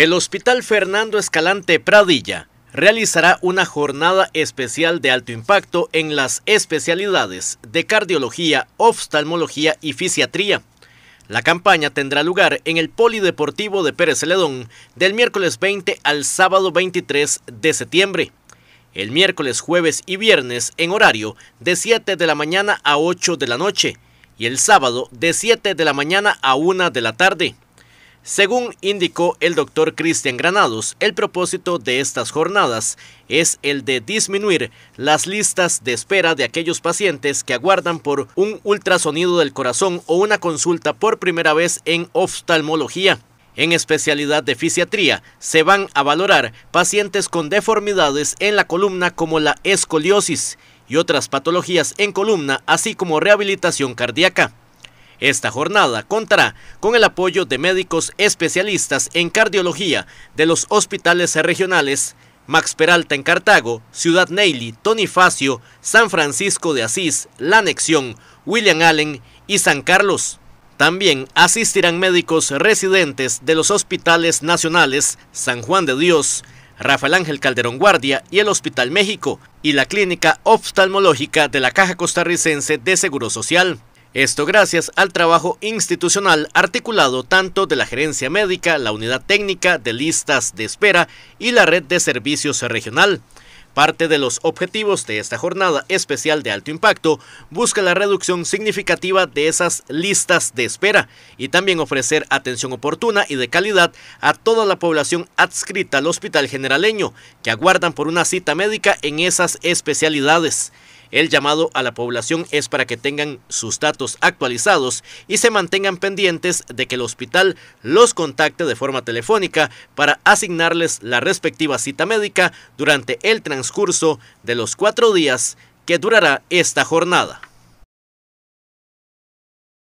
El Hospital Fernando Escalante Pradilla realizará una jornada especial de alto impacto en las especialidades de cardiología, oftalmología y fisiatría. La campaña tendrá lugar en el Polideportivo de Pérez Celedón del miércoles 20 al sábado 23 de septiembre. El miércoles, jueves y viernes en horario de 7 de la mañana a 8 de la noche y el sábado de 7 de la mañana a 1 de la tarde. Según indicó el doctor Cristian Granados, el propósito de estas jornadas es el de disminuir las listas de espera de aquellos pacientes que aguardan por un ultrasonido del corazón o una consulta por primera vez en oftalmología. En especialidad de fisiatría, se van a valorar pacientes con deformidades en la columna como la escoliosis y otras patologías en columna, así como rehabilitación cardíaca. Esta jornada contará con el apoyo de médicos especialistas en cardiología de los hospitales regionales Max Peralta en Cartago, Ciudad Neily, Tonifacio, San Francisco de Asís, La Anexión, William Allen y San Carlos. También asistirán médicos residentes de los hospitales nacionales San Juan de Dios, Rafael Ángel Calderón Guardia y el Hospital México y la Clínica Oftalmológica de la Caja Costarricense de Seguro Social. Esto gracias al trabajo institucional articulado tanto de la gerencia médica, la unidad técnica de listas de espera y la red de servicios regional. Parte de los objetivos de esta jornada especial de alto impacto busca la reducción significativa de esas listas de espera y también ofrecer atención oportuna y de calidad a toda la población adscrita al Hospital Generaleño que aguardan por una cita médica en esas especialidades. El llamado a la población es para que tengan sus datos actualizados y se mantengan pendientes de que el hospital los contacte de forma telefónica para asignarles la respectiva cita médica durante el transcurso de los cuatro días que durará esta jornada.